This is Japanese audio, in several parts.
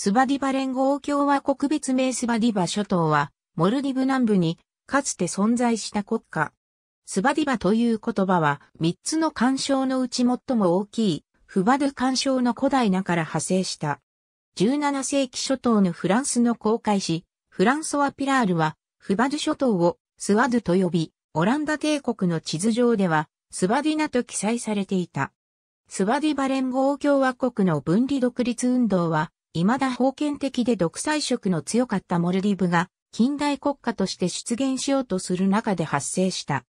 スバディバ連合共和国別名スバディバ諸島は、モルディブ南部に、かつて存在した国家。スバディバという言葉は、三つの干渉のうち最も大きい、フバドゥ干渉の古代名から派生した。17世紀初頭のフランスの航海士、フランソワ・ピラールは、フバドゥ諸島をスワドゥと呼び、オランダ帝国の地図上では、スバディナと記載されていた。スバディバ連合共和国の分離独立運動は、未だ封建的で独裁色の強かったモルディブが近代国家として出現しようとする中で発生した。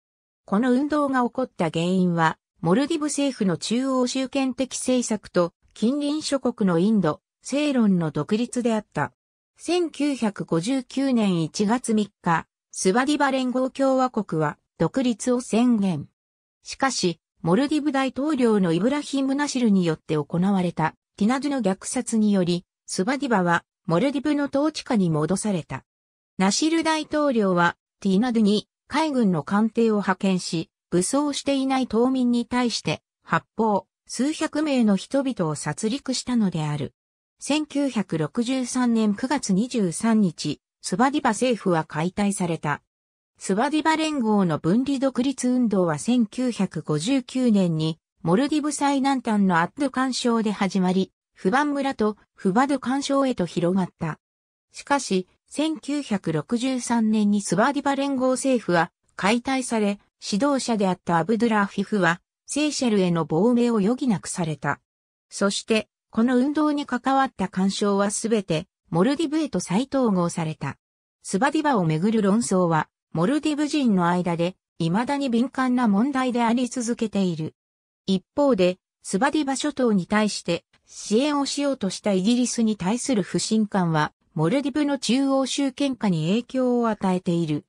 この運動が起こった原因は、モルディブ政府の中央集権的政策と近隣諸国のインド、セイロンの独立であった。1959年1月3日、スバディバ連合共和国は独立を宣言。しかし、モルディブ大統領のイブラヒム・ナシルによって行われたティナドゥの虐殺により、スバディバは、モルディブの統治下に戻された。ナシル大統領は、ティーナドゥに海軍の艦艇を派遣し、武装していない島民に対して、発砲、数百名の人々を殺戮したのである。1963年9月23日、スバディバ政府は解体された。スバディバ連合の分離独立運動は1959年に、モルディブ最南端のアッド干渉で始まり、不番村と不バド干渉へと広がった。しかし、1963年にスバディバ連合政府は解体され、指導者であったアブドゥラフィフは、セーシェルへの亡命を余儀なくされた。そして、この運動に関わった干渉はすべて、モルディブへと再統合された。スバディバをめぐる論争は、モルディブ人の間で、未だに敏感な問題であり続けている。一方で、スバディバ諸島に対して、支援をしようとしたイギリスに対する不信感は、モルディブの中央集権化に影響を与えている。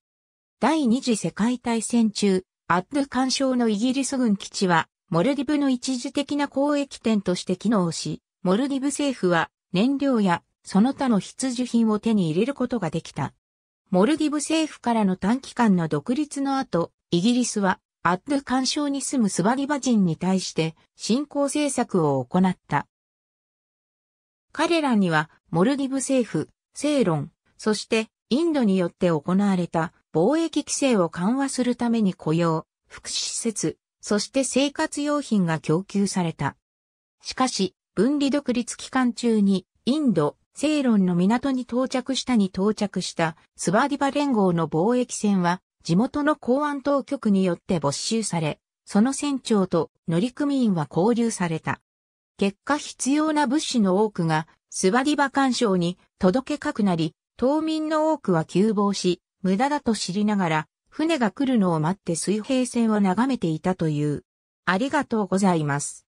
第二次世界大戦中、アッド干渉のイギリス軍基地は、モルディブの一時的な交易点として機能し、モルディブ政府は燃料やその他の必需品を手に入れることができた。モルディブ政府からの短期間の独立の後、イギリスはアッドゥ干渉に住むスバリバ人に対して侵攻政策を行った。彼らにはモルディブ政府、セーロン、そしてインドによって行われた貿易規制を緩和するために雇用、福祉施設、そして生活用品が供給された。しかし、分離独立期間中に、インド、セーロンの港に到着したに到着したスバディバ連合の貿易船は、地元の公安当局によって没収され、その船長と乗組員は拘留された。結果必要な物資の多くがスバディバ干渉に届けかくなり、島民の多くは急防し、無駄だと知りながら、船が来るのを待って水平線を眺めていたという。ありがとうございます。